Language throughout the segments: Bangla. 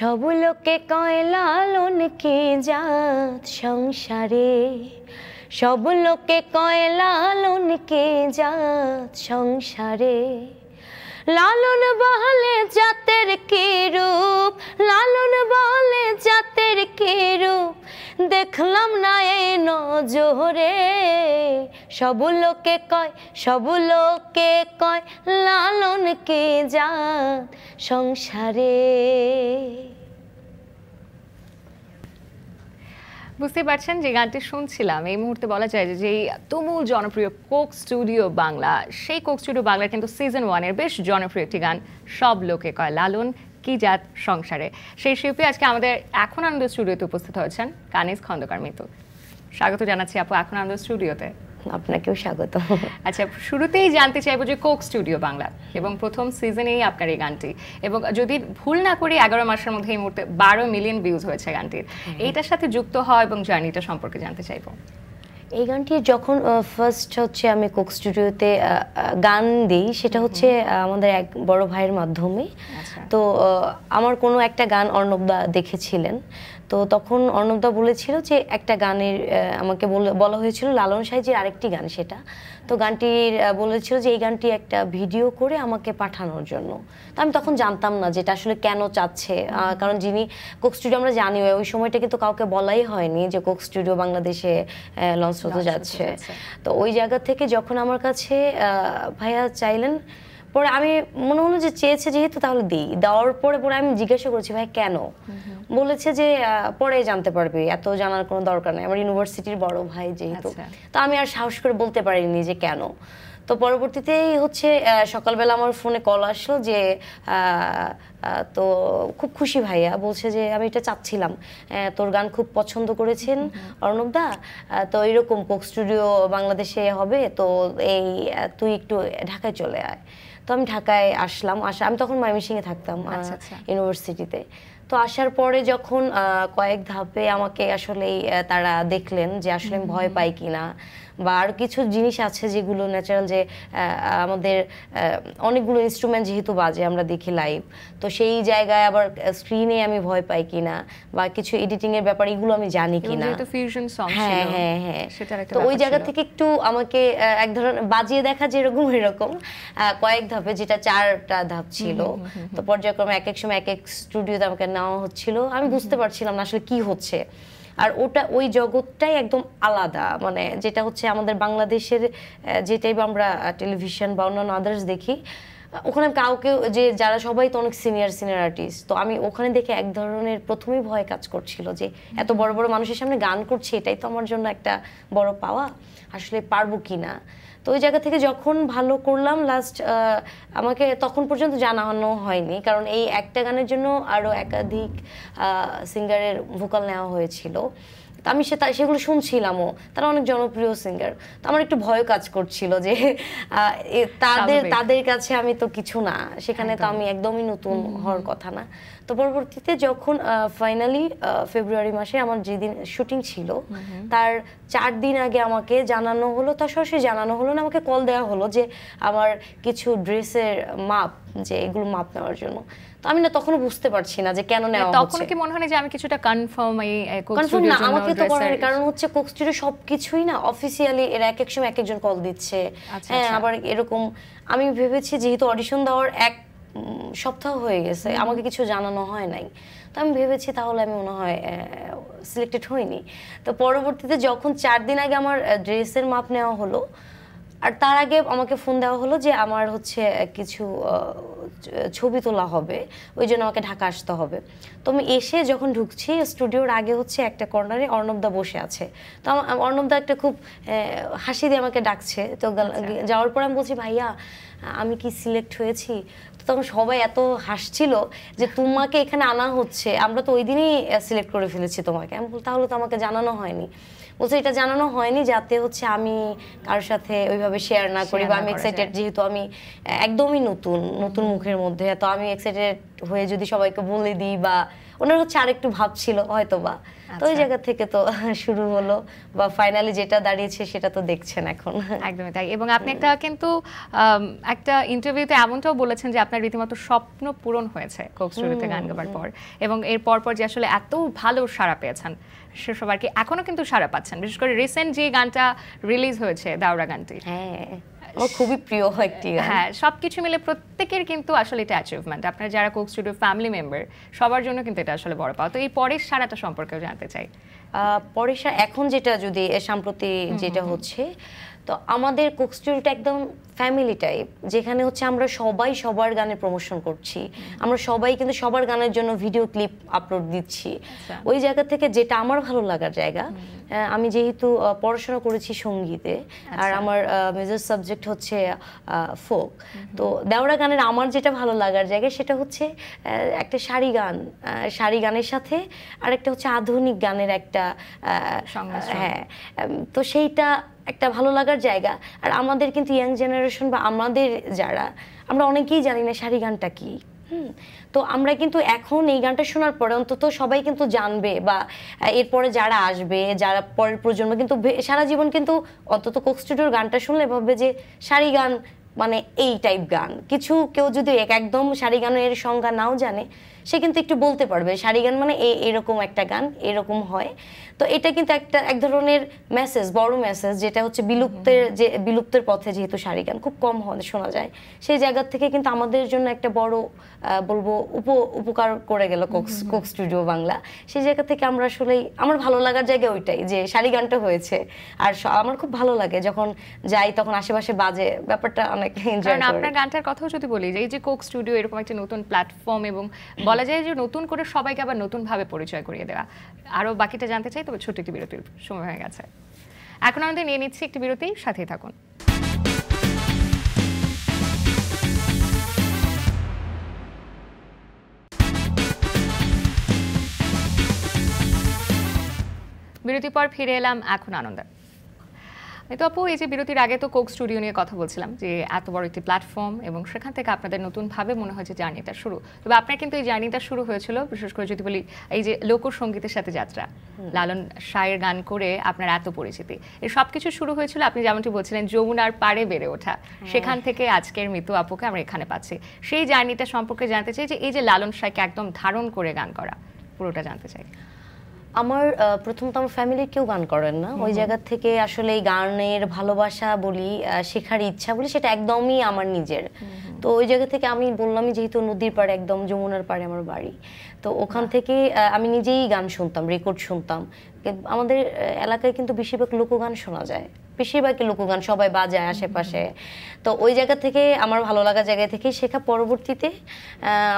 সব লোকে কয় লালন কে জাত সংসারে সব লোকে কয় লালন কে জাত সংসারে লালন বলে জাতের কে রূপ লালন বলে জাতের কে রূপ দেখলাম না এ নজরে সব লোকে কয় সব লোকে কয় লালন কে জাত সংসারে বুঝতে পারছেন যে গানটি শুনছিলাম এই মুহূর্তে বলা যায় যে যেই তুমুল জনপ্রিয় কোক স্টুডিও বাংলা সেই কোক স্টুডিও বাংলা কিন্তু সিজন ওয়ানের বেশ জনপ্রিয় একটি গান সব লোকে কয় লালন কি জাত সংসারে সেই শিল্পী আজকে আমাদের এখন আনন্দ স্টুডিওতে উপস্থিত হয়েছেন কানিজ খন্দকার মিতু স্বাগত জানাচ্ছি আপু এখন আনন্দ স্টুডিওতে আপনাকেও স্বাগত আচ্ছা শুরুতেই জানতে চাইবো যে কোক স্টুডিও বাংলা এবং প্রথম সিজনেই আপনার এই গানটি এবং যদি ভুল না করি এগারো মাসের মধ্যে এই মুহূর্তে বারো মিলিয়ন ভিউজ হয়েছে গানটির এইটার সাথে যুক্ত হওয়া এবং জার্নিটা সম্পর্কে জানতে চাইবো এই গানটি যখন ফার্স্ট হচ্ছে আমি কোক স্টুডিওতে গান দিই সেটা হচ্ছে আমাদের এক বড় ভাইয়ের মাধ্যমে আচ্ছা। তো আমার কোনো একটা গান অর্ণবদা দেখেছিলেন তো তখন অর্ণবদা বলেছিল যে একটা গানের আমাকে বলা হয়েছিল লালন সাহেজের আরেকটি গান সেটা তো গানটির বলেছিল যে এই গানটি একটা ভিডিও করে আমাকে পাঠানোর জন্য তো আমি তখন জানতাম না যেটা আসলে কেন চাচ্ছে কারণ যিনি কোক স্টুডিও আমরা জানি ওই সময়টা কিন্তু কাউকে বলাই হয়নি যে কোক স্টুডিও বাংলাদেশে লঞ্চ হতে যাচ্ছে তো ওই জায়গা থেকে যখন আমার কাছে ভাইয়া চাইলেন পরে আমি মনে হলো যে চেয়েছে যেহেতু তাহলে দিই দেওয়ার পরে পরে আমি জিজ্ঞাসা করেছি ভাই কেন বলেছে যে পরে জানতে পারবি এত জানার কোনো দরকার নেই আমার ইউনিভার্সিটির বড় ভাই যেহেতু আচ্ছা। তো আমি আর সাহস করে বলতে পারিনি যে কেন তো পরবর্তীতেই হচ্ছে সকালবেলা আমার ফোনে কল আসলো যে তো খুব খুশি ভাইয়া বলছে যে আমি এটা চাচ্ছিলাম তোর গান খুব পছন্দ করেছেন অর্ণবদা তো এরকম কোক স্টুডিও বাংলাদেশে হবে তো এই তুই একটু ঢাকায় চলে আয় তো আমি ঢাকায় আসলাম আসা আমি তখন ময়মনসিংহে থাকতাম ইউনিভার্সিটিতে তো আসার পরে যখন কয়েক ধাপে আমাকে আসলে তারা দেখলেন যে আসলে ভয় পাই কিনা বা আর কিছু জিনিস আছে যেগুলো ন্যাচারাল যে আমাদের অনেকগুলো ইনস্ট্রুমেন্ট যেহেতু বাজে আমরা দেখি লাইভ তো সেই জায়গায় আবার স্ক্রিনে আমি ভয় পাই কিনা বা কিছু এডিটিং এর ব্যাপার এগুলো আমি জানি কিনা হ্যাঁ, হ্যাঁ হ্যাঁ হ্যাঁ তো ওই জায়গা থেকে একটু আমাকে এক ধরনের বাজিয়ে দেখা যেরকম এরকম কয়েক ধাপে যেটা চারটা ধাপ ছিল তো পর্যায়ক্রমে এক এক সময় এক এক স্টুডিওতে আমাকে নেওয়া হচ্ছিল আমি বুঝতে পারছিলাম না আসলে কি হচ্ছে আর ওটা ওই জগৎটাই একদম আলাদা মানে যেটা হচ্ছে আমাদের বাংলাদেশের যেটাই আমরা টেলিভিশন বা অন্যান্য আদার্স দেখি ওখানে কাউকে যে যারা সবাই তো অনেক সিনিয়র সিনিয়র আর্টিস্ট তো আমি ওখানে দেখে এক ধরনের প্রথমেই ভয় কাজ করছিল যে এত বড় বড় মানুষের সামনে গান করছে এটাই তো আমার জন্য একটা বড় পাওয়া আসলে পারবো কি না তো ওই জায়গা থেকে যখন ভালো করলাম লাস্ট আমাকে তখন পর্যন্ত জানানো হয়নি কারণ এই একটা গানের জন্য আরও একাধিক সিঙ্গারের ভোকাল নেওয়া হয়েছিল আমি সে সেগুলো শুনছিলামও তারা অনেক জনপ্রিয় সিঙ্গার তো আমার একটু ভয় কাজ করছিল যে তাদের তাদের কাছে আমি তো কিছু না সেখানে তো আমি একদমই নতুন হওয়ার কথা না তো পরবর্তীতে যখন ফাইনালি ফেব্রুয়ারি মাসে আমার যেদিন শুটিং ছিল তার চার দিন আগে আমাকে জানানো হলো তা সরাসরি জানানো হলো না আমাকে কল দেওয়া হলো যে আমার কিছু ড্রেসের মাপ যে এগুলো মাপ নেওয়ার জন্য তো আমি না তখনও বুঝতে পারছি না যে কেন নেওয়া হচ্ছে তখন কি মনে হয় যে আমি কিছুটা কনফার্ম এই কনফার্ম না আমাকে তো করার কারণ হচ্ছে কোক স্টুডিও না অফিসিয়ালি এর এক এক সময় এক একজন কল দিচ্ছে আচ্ছা, হ্যাঁ আচ্ছা। আবার এরকম আমি ভেবেছি যেহেতু অডিশন দেওয়ার এক সপ্তাহ হয়ে গেছে আমাকে কিছু জানানো হয় নাই তো আমি ভেবেছি তাহলে আমি মনে হয় সিলেক্টেড হইনি তো পরবর্তীতে যখন চার দিন আগে আমার ড্রেসের মাপ নেওয়া হলো আর তার আগে আমাকে ফোন দেওয়া হলো যে আমার হচ্ছে কিছু ছবি তোলা হবে ওই জন্য আমাকে ঢাকা আসতে হবে তো আমি এসে যখন ঢুকছি স্টুডিওর আগে হচ্ছে একটা কর্নারে অর্ণবদা বসে আছে তো অর্ণবদা একটা খুব হাসি দিয়ে আমাকে ডাকছে তো আচ্ছা। যাওয়ার পর আমি বলছি ভাইয়া আমি কি সিলেক্ট হয়েছি তো তখন সবাই এত হাসছিল যে তোমাকে এখানে আনা হচ্ছে আমরা তো ওই দিনই সিলেক্ট করে ফেলেছি তোমাকে আমি তাহলে তো আমাকে জানানো হয়নি বলছে এটা জানানো হয়নি যাতে হচ্ছে আমি কারোর সাথে ওইভাবে শেয়ার না করি বা আমি এক্সাইটেড যেহেতু আমি একদমই নতুন নতুন মুখের মধ্যে তো আমি এক্সাইটেড হয়ে যদি সবাইকে বলে দিই বা ওনার হচ্ছে আরেকটু ভাব ছিল হয়তো বা তো ওই আচ্ছা। জায়গা থেকে তো শুরু হলো বা ফাইনালি যেটা দাঁড়িয়েছে সেটা তো দেখছেন এখন একদমই তাই এবং আপনি একটা কিন্তু একটা ইন্টারভিউতে এমনটাও বলেছেন যে আপনার রীতিমতো স্বপ্ন পূরণ হয়েছে কোক স্টুডিওতে গান গাবার পর এবং এর পর পর যে আসলে এত ভালো সাড়া পেয়েছেন সে সবার কি এখনো কিন্তু সাড়া পাচ্ছেন বিশেষ করে রিসেন্ট যে গানটা রিলিজ হয়েছে দাওরা গানটি হ্যাঁ আমার খুবই প্রিয় একটি হ্যাঁ সবকিছু মিলে প্রত্যেকের কিন্তু আসলে এটা অ্যাচিভমেন্ট আপনার যারা কোক স্টুডিও ফ্যামিলি মেম্বার সবার জন্য কিন্তু এটা আসলে বড় পাওয়া তো এই পরের সারাটা সম্পর্কেও জানতে চাই পরের এখন যেটা যদি সাম্প্রতি যেটা হচ্ছে তো আমাদের কোক স্টুডিওটা একদম ফ্যামিলি টাইপ যেখানে হচ্ছে আমরা সবাই সবার গানের প্রমোশন করছি আমরা সবাই কিন্তু সবার গানের জন্য ভিডিও ক্লিপ আপলোড দিচ্ছি আচ্ছা। ওই জায়গা থেকে যেটা আমার ভালো লাগার জায়গা আমি যেহেতু পড়াশোনা করেছি সঙ্গীতে আচ্ছা। আর আমার মেজর সাবজেক্ট হচ্ছে ফোক তো দেওরা গানের আমার যেটা ভালো লাগার জায়গা সেটা হচ্ছে একটা শাড়ি গান শাড়ি গানের সাথে আর একটা হচ্ছে আধুনিক গানের একটা হ্যাঁ তো সেইটা একটা ভালো লাগার জায়গা আর আমাদের কিন্তু ইয়াং জেনারেশন জেনারেশন বা আমাদের যারা আমরা অনেকেই জানি না শাড়ি গানটা কি তো আমরা কিন্তু এখন এই গানটা শোনার পরে অন্তত সবাই কিন্তু জানবে বা এরপরে যারা আসবে যারা পরের প্রজন্ম কিন্তু সারা জীবন কিন্তু অন্তত কোক স্টুডিওর গানটা শুনলে ভাববে যে শাড়ি গান মানে এই টাইপ গান কিছু কেউ যদি একদম সারি গানের সংজ্ঞা নাও জানে সে কিন্তু একটু বলতে পারবে সারি গান মানে এরকম একটা গান এরকম হয় তো এটা কিন্তু একটা এক ধরনের মেসেজ বড় মেসেজ যেটা হচ্ছে বিলুপ্তের যে বিলুপ্তের পথে যেহেতু সারি গান খুব কম হয় শোনা যায় সেই জায়গার থেকে কিন্তু আমাদের জন্য একটা বড় বলবো উপ উপকার করে গেল কোক্স কোক স্টুডিও বাংলা সেই জায়গা থেকে আমরা আসলেই আমার ভালো লাগার জায়গা ওইটাই যে সারি গানটা হয়েছে আর আমার খুব ভালো লাগে যখন যাই তখন আশেপাশে বাজে ব্যাপারটা অনেক এনজয় কারণ আপনার গানটার কথাও যদি বলি যে এই যে কোক স্টুডিও এরকম একটা নতুন প্ল্যাটফর্ম এবং বলা যায় যে নতুন করে সবাইকে আবার নতুন ভাবে পরিচয় করিয়ে দেওয়া আরো বাকিটা জানতে চাই তবে ছোট একটি বিরতির সময় হয়ে গেছে এখন আমাদের নিয়ে নিচ্ছি একটি বিরতি সাথেই থাকুন বিরতির পর ফিরে এলাম এখন আনন্দ তো আপু এই যে বিরতির আগে তো কোক স্টুডিও নিয়ে কথা বলছিলাম যে এত বড় একটি প্ল্যাটফর্ম এবং সেখান থেকে আপনাদের নতুনভাবে মনে হয়েছে জার্নিটা শুরু তবে আপনার কিন্তু এই জার্নিটা শুরু হয়েছিল বিশেষ করে যদি বলি এই যে লোকসঙ্গীতের সাথে যাত্রা লালন শায়ের গান করে আপনার এত পরিচিতি এই সব কিছু শুরু হয়েছিল আপনি যেমনটি বলছিলেন যমুনার পাড়ে বেড়ে ওঠা সেখান থেকে আজকের মৃত্যু আপুকে আমরা এখানে পাচ্ছি সেই জার্নিটা সম্পর্কে জানতে চাই যে এই যে লালন শাহকে একদম ধারণ করে গান করা পুরোটা জানতে চাই আমার প্রথম তো আমার ফ্যামিলি কেউ গান করেন না ওই জায়গা থেকে আসলে এই গানের ভালোবাসা বলি শেখার ইচ্ছা বলি সেটা একদমই আমার নিজের তো ওই জায়গা থেকে আমি বললামই যেহেতু নদীর পাড়ে একদম যমুনার পাড়ে আমার বাড়ি তো ওখান থেকে আমি নিজেই গান শুনতাম রেকর্ড শুনতাম আমাদের এলাকায় কিন্তু বেশিরভাগ লোকগান শোনা যায় বেশিরভাগই লোকগান সবাই বাজায় আশেপাশে তো ওই জায়গা থেকে আমার ভালো লাগা জায়গা থেকে শেখা পরবর্তীতে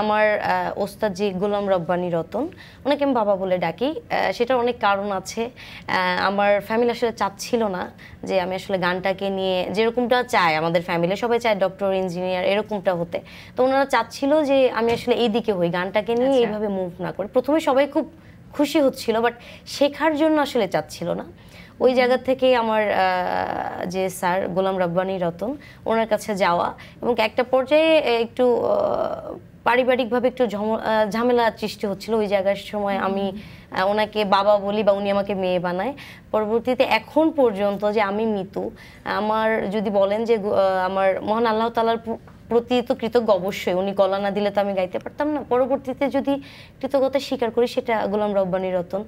আমার ওস্তাদ জি গোলাম রব্বানি রতন ওনাকে আমি বাবা বলে ডাকি সেটার অনেক কারণ আছে আমার ফ্যামিলি আসলে চাপ ছিল না যে আমি আসলে গানটাকে নিয়ে যেরকমটা চায় আমাদের ফ্যামিলি সবাই চায় ডক্টর ইঞ্জিনিয়ার এরকমটা হতে তো ওনারা চাচ্ছিল যে আমি আসলে এই দিকে হই গানটাকে নিয়ে আচ্ছা। এইভাবে মুভ না করে প্রথমে সবাই খুব খুশি হচ্ছিল বাট শেখার জন্য আসলে চাচ্ছিল না ওই জায়গা থেকে আমার যে স্যার গোলাম রব্বানি রতন ওনার কাছে যাওয়া এবং একটা পর্যায়ে একটু পারিবারিকভাবে একটু ঝামেলা সৃষ্টি হচ্ছিল ওই জায়গার সময় আমি ওনাকে বাবা বলি বা উনি আমাকে মেয়ে বানায় পরবর্তীতে এখন পর্যন্ত যে আমি মিতু আমার যদি বলেন যে আমার মহান আল্লাহ তালার প্রতি তো কৃতজ্ঞ অবশ্যই উনি গলা না দিলে তো আমি গাইতে পারতাম না পরবর্তীতে যদি কৃতজ্ঞতা স্বীকার করি সেটা গোলাম রব্বানি রতন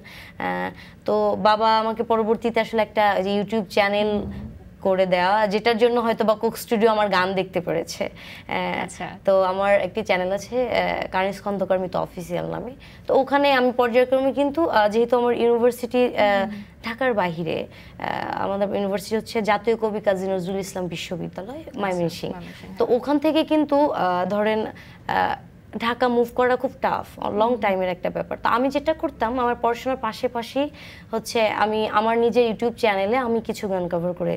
তো বাবা আমাকে পরবর্তীতে আসলে একটা ইউটিউব চ্যানেল করে দেওয়া যেটার জন্য হয়তো বা কুক স্টুডিও আমার গান দেখতে পেরেছে আচ্ছা। তো আমার একটি চ্যানেল আছে কানিস খন্দকার মিত অফিসিয়াল নামে তো ওখানে আমি পর্যায়ক্রমে কিন্তু যেহেতু আমার ইউনিভার্সিটি ঢাকার বাহিরে আমাদের ইউনিভার্সিটি হচ্ছে জাতীয় কবি কাজী নজরুল ইসলাম বিশ্ববিদ্যালয় আচ্ছা, ময়মনসিং হ্যাঁ। তো ওখান থেকে কিন্তু ধরেন ঢাকা মুভ করা খুব টাফ লং টাইমের একটা ব্যাপার তো আমি যেটা করতাম আমার পড়াশোনার পাশাপাশি হচ্ছে আমি আমার নিজের ইউটিউব চ্যানেলে আমি কিছু গান কভার করে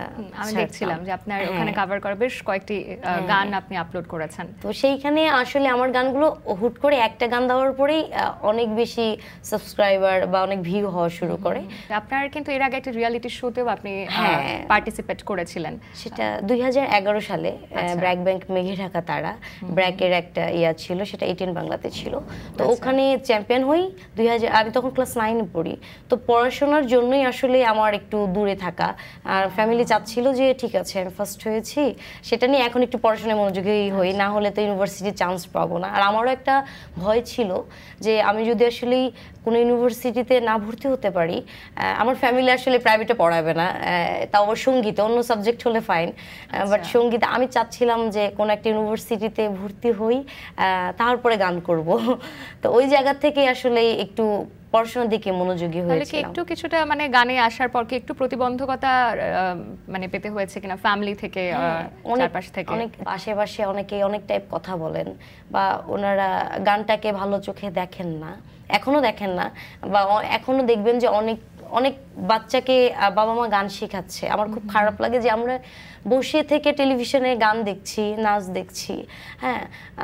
আমি আচ্ছা, আচ্ছা। দেখছিলাম যে আপনার হ্যাঁ। ওখানে কভার করা বেশ কয়েকটি হ্যাঁ, হ্যাঁ। গান আপনি আপলোড করেছেন তো সেইখানে আসলে আমার গানগুলো হুট করে একটা গান দেওয়ার পরেই অনেক বেশি সাবস্ক্রাইবার বা অনেক ভিউ হওয়া শুরু করে আপনার কিন্তু এর আগে একটা রিয়েলিটি শোতেও আপনি পার্টিসিপেট করেছিলেন সেটা দুই সালে আচ্ছা। ব্র্যাক ব্যাংক মেঘে ঢাকা তারা ব্র্যাকের একটা ইয়া ছিল সেটা এটিএন বাংলাতে ছিল তো ওখানে চ্যাম্পিয়ন হই দুই আমি তখন ক্লাস নাইনে পড়ি তো পড়াশোনার জন্যই আসলে আমার একটু দূরে থাকা আর ফ্যামিলি ফ্যামিলি চাচ্ছিল যে ঠিক আছে আমি ফার্স্ট হয়েছি সেটা নিয়ে এখন একটু পড়াশোনায় মনোযোগী হই আচ্ছা। না হলে তো ইউনিভার্সিটির চান্স পাবো না আর আমারও একটা ভয় ছিল যে আমি যদি আসলে কোনো ইউনিভার্সিটিতে না ভর্তি হতে পারি আমার ফ্যামিলি আসলে প্রাইভেটে পড়াবে না তাও সঙ্গীতে অন্য সাবজেক্ট হলে ফাইন আচ্ছা। বাট সঙ্গীতে আমি চাচ্ছিলাম যে কোনো একটা ইউনিভার্সিটিতে ভর্তি হই তারপরে গান করব তো ওই জায়গা থেকে আসলে একটু পড়াশোনার দিকে মনোযোগী হয়েছে একটু কিছুটা মানে গানে আসার পর কি একটু প্রতিবন্ধকতা মানে পেতে হয়েছে কিনা ফ্যামিলি থেকে হ্যাঁ, চারপাশ থেকে অনেক আশেপাশে অনেকে অনেক টাইপ কথা বলেন বা ওনারা গানটাকে ভালো চোখে দেখেন না এখনো দেখেন না বা এখনো দেখবেন যে অনেক অনেক বাচ্চাকে বাবা মা গান শেখাচ্ছে আমার খুব খারাপ লাগে যে আমরা বসে থেকে টেলিভিশনে গান দেখছি নাচ দেখছি হ্যাঁ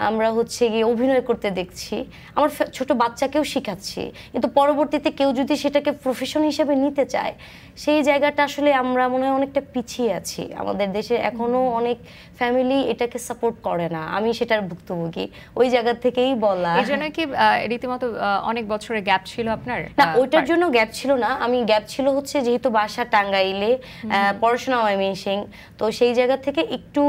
আমরা হচ্ছে গিয়ে অভিনয় করতে দেখছি আমার ছোট বাচ্চাকেও শেখাচ্ছি কিন্তু পরবর্তীতে কেউ যদি সেটাকে প্রফেশন হিসেবে নিতে চায় সেই জায়গাটা আসলে আমরা মনে হয় অনেকটা পিছিয়ে আছি আমাদের দেশে এখনও অনেক ফ্যামিলি এটাকে সাপোর্ট করে না আমি সেটার ভুক্তভোগী ওই জায়গা থেকেই বলা এই জন্য কি রীতিমতো অনেক বছরের গ্যাপ ছিল আপনার না ওইটার জন্য গ্যাপ ছিল না আমি গ্যাপ ছিল ছিল হচ্ছে যেহেতু বাসা টাঙ্গাইলে পড়াশোনা ময়মনসিং তো সেই জায়গা থেকে একটু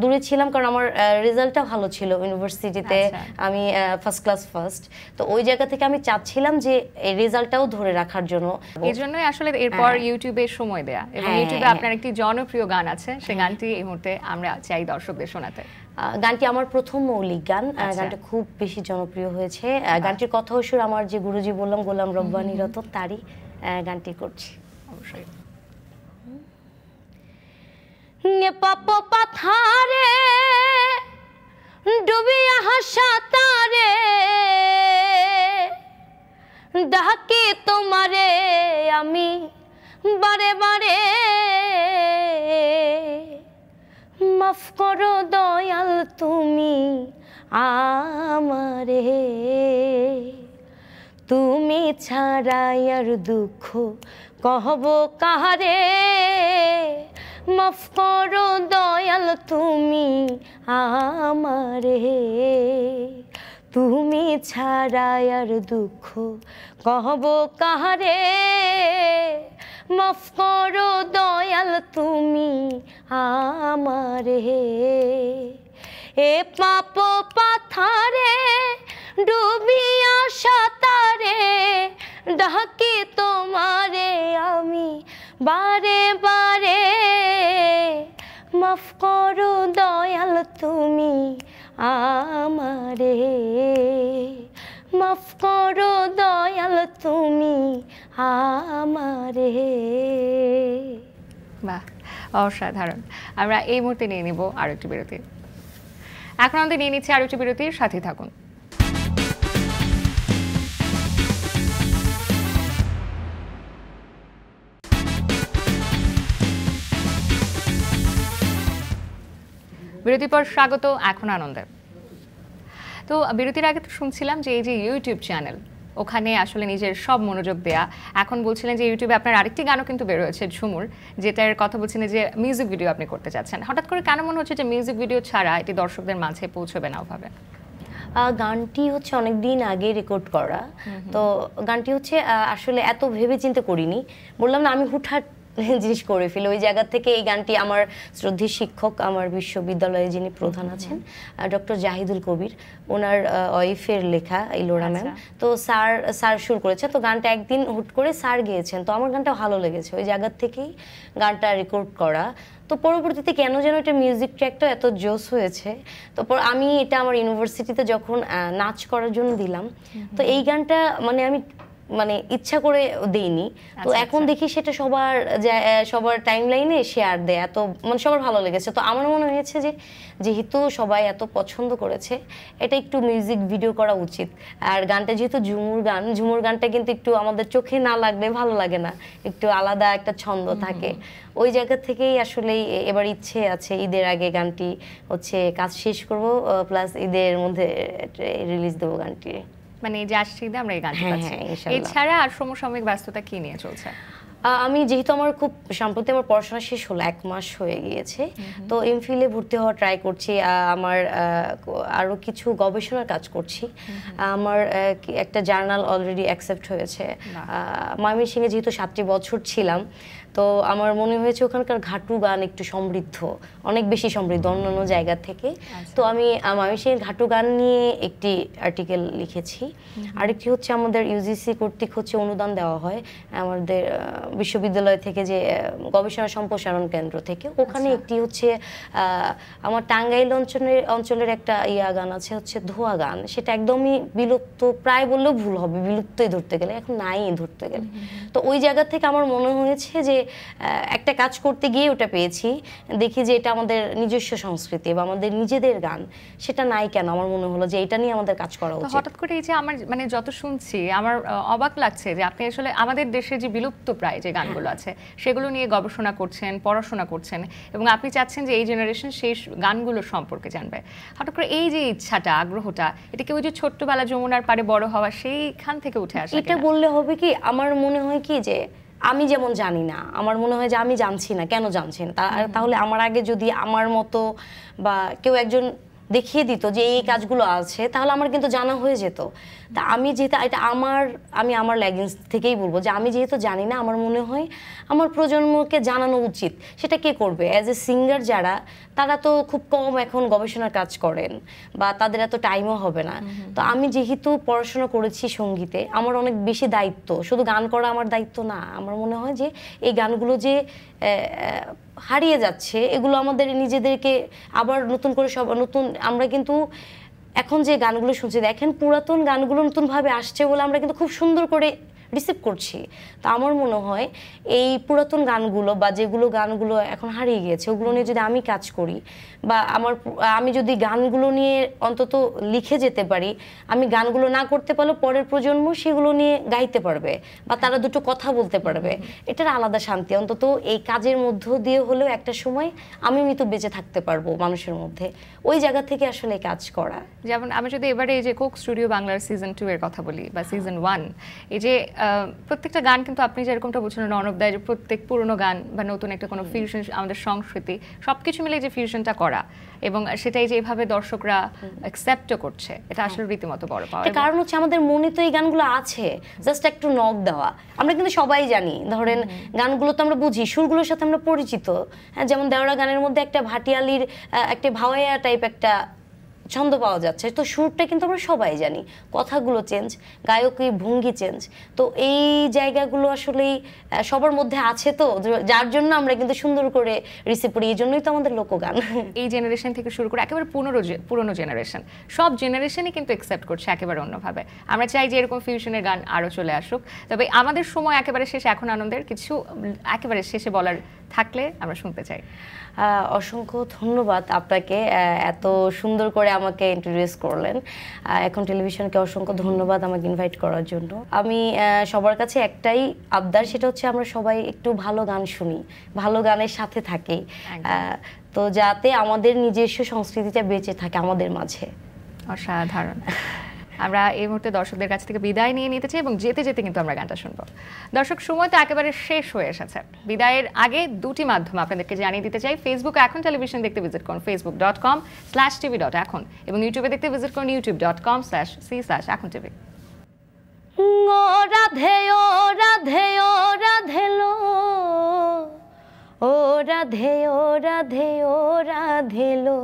দূরে ছিলাম কারণ আমার রেজাল্টটা ভালো ছিল ইউনিভার্সিটিতে আচ্ছা। আমি ফার্স্ট ক্লাস ফার্স্ট তো ওই জায়গা থেকে আমি চাচ্ছিলাম যে এই রেজাল্টটাও ধরে রাখার জন্য এই জন্যই আসলে এরপর হ্যাঁ। ইউটিউবে সময় দেয়া এবং হ্যাঁ। ইউটিউবে আপনার একটি জনপ্রিয় গান আছে সেই হ্যাঁ। গানটি এই মুহূর্তে আমরা চাই দর্শকদের শোনাতে গানটি আমার প্রথম মৌলিক গান আচ্ছা। গানটা খুব বেশি জনপ্রিয় হয়েছে গানটির কথা সুর আমার যে গুরুজি বললাম গোলাম রব্বানিরত তারই গানটি করছি অবশ্যই পাপ পাথারে হাসা তারে ডাকি তোমারে আমি বারে বারে মাফ করো দয়াল তুমি আমারে তুমি ছাড়াই আর দুঃখ কহব কাহারে মাফ করো দয়াল তুমি আমারে তুমি ছাড়াই আর দুঃখ কহব কাহারে মাফ করো দয়াল তুমি আমারে এ পাপ পাথারে ডুবিয়া সাঁতারে ডাকি তোমারে আমি বারে বারে মাফ করো দয়াল তুমি আমারে মাফ করো দয়াল তুমি আমারে বাহ অসাধারণ আমরা এই মুহূর্তে নিয়ে নিব আরেকটি বিরতি এখন আমাদের নিয়ে নিচ্ছি আরেকটি বিরতির সাথে থাকুন বিরতির পর স্বাগত এখন আনন্দে তো বিরতির আগে তো শুনছিলাম যে এই যে ইউটিউব চ্যানেল ওখানে আসলে নিজের সব মনোযোগ দেয়া এখন বলছিলেন যে ইউটিউবে আপনার আরেকটি গানও কিন্তু বেরোয়েছে ঝুমুর যেটার কথা বলছিলেন যে মিউজিক ভিডিও আপনি করতে চাচ্ছেন হঠাৎ করে কেন মনে হচ্ছে যে মিউজিক ভিডিও ছাড়া এটি দর্শকদের মাঝে পৌঁছবে না ওভাবে গানটি হচ্ছে অনেক দিন আগে রেকর্ড করা তো গানটি হচ্ছে আসলে এত ভেবে চিন্তে করিনি বললাম না আমি হুটহাট জিনিস করে ফেলে ওই জায়গা থেকে এই গানটি আমার শ্রদ্ধেয় শিক্ষক আমার বিশ্ববিদ্যালয়ে যিনি প্রধান আছেন ডক্টর জাহিদুল কবির ওনার ওয়াইফের লেখা এই লোরা ম্যাম আচ্ছা। তো স্যার স্যার শুরু করেছে তো গানটা একদিন হুট করে স্যার গিয়েছেন তো আমার গানটা ভালো লেগেছে ওই জায়গার থেকেই গানটা রেকর্ড করা তো পরবর্তীতে কেন যেন এটা মিউজিক ট্র্যাকটা এত জোস হয়েছে তো আমি এটা আমার ইউনিভার্সিটিতে যখন নাচ করার জন্য দিলাম তো এই গানটা মানে আমি মানে ইচ্ছা করে দেইনি তো আচ্ছা, এখন আচ্ছা। দেখি সেটা সবার সবার টাইম লাইনে শেয়ার দেয় এত মানে সবার ভালো লেগেছে তো আমার মনে হয়েছে যে যেহেতু সবাই এত পছন্দ করেছে এটা একটু মিউজিক ভিডিও করা উচিত আর গানটা যেহেতু ঝুমুর গান ঝুমুর গানটা কিন্তু একটু আমাদের চোখে না লাগলে ভালো লাগে না একটু আলাদা একটা ছন্দ থাকে ওই জায়গা থেকেই আসলে এবার ইচ্ছে আছে ঈদের আগে গানটি হচ্ছে কাজ শেষ করব প্লাস ঈদের মধ্যে রিলিজ দেবো গানটি মানে যে আসছিদে আমরা এই গানটা হ্যাঁ, পাচ্ছি হ্যাঁ, এছাড়া আর সমসাময়িক ব্যস্ততা কি নিয়ে চলছে আমি যেহেতু আমার খুব সম্প্রতি আমার পড়াশোনা শেষ হলো এক মাস হয়ে গিয়েছে তো এমফিলে ভর্তি হওয়া ট্রাই করছি আমার আরও কিছু গবেষণার কাজ করছি আমার একটা জার্নাল অলরেডি অ্যাকসেপ্ট হয়েছে ময়মনসিংহে যেহেতু সাতটি বছর ছিলাম তো আমার মনে হয়েছে ওখানকার ঘাটু গান একটু সমৃদ্ধ অনেক বেশি সমৃদ্ধ অন্যান্য জায়গা থেকে আচ্ছা। তো আমি সেই ঘাটু গান নিয়ে একটি আর্টিকেল লিখেছি আরেকটি হচ্ছে আমাদের ইউজিসি কর্তৃক হচ্ছে অনুদান দেওয়া হয় আমাদের বিশ্ববিদ্যালয় থেকে যে গবেষণা সম্প্রসারণ কেন্দ্র থেকে ওখানে আচ্ছা। একটি হচ্ছে আমার টাঙ্গাইল অঞ্চলের অঞ্চলের একটা ইয়া গান আছে হচ্ছে ধোয়া গান সেটা একদমই বিলুপ্ত প্রায় বললেও ভুল হবে বিলুপ্তই ধরতে গেলে এখন নাই ধরতে গেলে তো ওই জায়গা থেকে আমার মনে হয়েছে যে একটা কাজ করতে গিয়ে ওটা পেয়েছি দেখি যে এটা আমাদের নিজস্ব সংস্কৃতি বা আমাদের নিজেদের গান সেটা নাই কেন আমার মনে হলো যে এটা নিয়ে আমাদের কাজ করা উচিত হঠাৎ করে এই যে আমার মানে যত শুনছি আমার অবাক লাগছে যে আপনি আসলে আমাদের দেশে যে বিলুপ্ত প্রায় যে গানগুলো হ্যাঁ। আছে সেগুলো নিয়ে গবেষণা করছেন পড়াশোনা করছেন এবং আপনি চাচ্ছেন যে এই জেনারেশন সেই গানগুলো সম্পর্কে জানবে হঠাৎ করে এই যে ইচ্ছাটা আগ্রহটা এটা কেউ যে ছোট্টবেলা যমুনার পারে বড় হওয়া সেইখান থেকে উঠে আসে এটা বললে হবে কি আমার মনে হয় কি যে আমি যেমন জানি না আমার মনে হয় যে আমি জানছি না কেন জানছি না তাহলে আমার আগে যদি আমার মতো বা কেউ একজন দেখিয়ে দিত যে এই কাজগুলো আছে তাহলে আমার কিন্তু জানা হয়ে যেত তা আমি যেহেতু এটা আমার আমি আমার লেগিংস থেকেই বলবো যে আমি যেহেতু জানি না আমার মনে হয় আমার প্রজন্মকে জানানো উচিত সেটা কে করবে অ্যাজ এ সিঙ্গার যারা তারা তো খুব কম এখন গবেষণার কাজ করেন বা তাদের এত টাইমও হবে না তো আমি যেহেতু পড়াশোনা করেছি সঙ্গীতে আমার অনেক বেশি দায়িত্ব শুধু গান করা আমার দায়িত্ব না আমার মনে হয় যে এই গানগুলো যে হারিয়ে যাচ্ছে এগুলো আমাদের নিজেদেরকে আবার নতুন করে সব নতুন আমরা কিন্তু এখন যে গানগুলো শুনছি দেখেন পুরাতন গানগুলো নতুনভাবে আসছে বলে আমরা কিন্তু খুব সুন্দর করে রিসিভ করছি তো আমার মনে হয় এই পুরাতন গানগুলো বা যেগুলো গানগুলো এখন হারিয়ে গিয়েছে ওগুলো নিয়ে যদি আমি কাজ করি বা আমার আমি যদি গানগুলো নিয়ে অন্তত লিখে যেতে পারি আমি গানগুলো না করতে পারলেও পরের প্রজন্ম সেগুলো নিয়ে গাইতে পারবে বা তারা দুটো কথা বলতে পারবে এটার আলাদা শান্তি অন্তত এই কাজের মধ্য দিয়ে হলেও একটা সময় আমি মৃত বেঁচে থাকতে পারবো মানুষের মধ্যে ওই জায়গা থেকে আসলে কাজ করা যেমন আমি যদি এবারে এই যে কোক স্টুডিও বাংলার সিজন টু এর কথা বলি বা সিজন ওয়ান এই যে প্রত্যেকটা গান কিন্তু আপনি যেরকমটা বলছেন অর্ণব দায় যে প্রত্যেক পুরনো গান বা নতুন একটা কোনো ফিউশন আমাদের সংস্কৃতি সব কিছু মিলে যে ফিউশনটা করা এবং সেটাই যে এভাবে দর্শকরা অ্যাকসেপ্টও করছে এটা আসলে রীতিমতো বড় পাওয়া কারণ হচ্ছে আমাদের মনে তো এই গানগুলো আছে জাস্ট একটু নক দেওয়া আমরা কিন্তু সবাই জানি ধরেন গানগুলো তো আমরা বুঝি সুরগুলোর সাথে আমরা পরিচিত হ্যাঁ যেমন দেওরা গানের মধ্যে একটা ভাটিয়ালির একটা ভাওয়াইয়া টাইপ একটা ছন্দ পাওয়া যাচ্ছে তো সুরটা কিন্তু আমরা সবাই জানি কথাগুলো চেঞ্জ গায়কের ভঙ্গি চেঞ্জ তো এই জায়গাগুলো আসলেই সবার মধ্যে আছে তো যার জন্য আমরা কিন্তু সুন্দর করে রিসিভ করি এই জন্যই তো আমাদের লোকগান এই জেনারেশন থেকে শুরু করে একেবারে পুরনো পুরনো জেনারেশন সব জেনারেশনই কিন্তু একসেপ্ট করছে একেবারে অন্যভাবে আমরা চাই যে এরকম ফিউশনের গান আরও চলে আসুক তবে আমাদের সময় একেবারে শেষ এখন আনন্দের কিছু একেবারে শেষে বলার থাকলে আমরা শুনতে চাই অসংখ্য ধন্যবাদ আপনাকে এত সুন্দর করে আমাকে ইন্ট্রোডিউস করলেন এখন টেলিভিশনকে অসংখ্য ধন্যবাদ আমাকে ইনভাইট করার জন্য আমি সবার কাছে একটাই আবদার সেটা হচ্ছে আমরা সবাই একটু ভালো গান শুনি ভালো গানের সাথে থাকি তো যাতে আমাদের নিজস্ব সংস্কৃতিটা বেঁচে থাকে আমাদের মাঝে অসাধারণ আমরা এই মুহূর্তে দর্শকদের কাছ থেকে বিদায় নিয়ে নিতে চাই এবং যেতে যেতে কিন্তু আমরা গানটা শুনবো দর্শক সময় তো একেবারে শেষ হয়ে এসেছে বিদায়ের আগে দুটি মাধ্যম আপনাদেরকে জানিয়ে দিতে চাই ফেসবুক এখন টেলিভিশন দেখতে ভিজিট করুন Facebook dot com slash TV dot Ekhon এবং ইউটিউবে দেখতে ভিজিট করুন YouTube dot com slash C slash Ekhon TV Radhe ও রাধে ও রাধে লো ও রাধে ও রাধে ও রাধে লো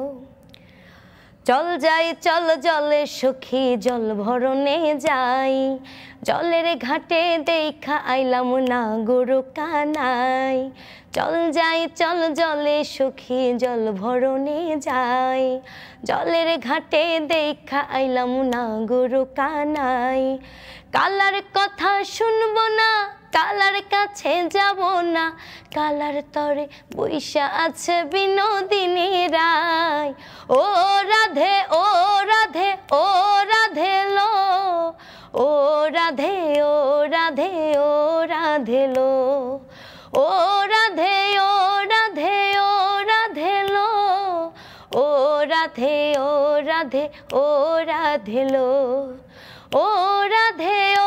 চল যাই চল জলে সখী জল ভরণে যাই জলের ঘাটে দেখা আইলাম না গরু কানাই চল যাই চল জলে সুখী জল ভরণে যাই জলের ঘাটে দেখা আইলাম না গরু কানাই কালার কথা শুনবো না কালার কাছে যাব না কালার তরে বৈশা আছে বিনোদিনী রায় ও রাধে ও রাধে ও রাধে লো রাধে ও রাধে ো রাধেলো ও রাধে ও রাধে ও রাধেলো ও রাধে ও রাধে ও রাধেলো ও রাধে ও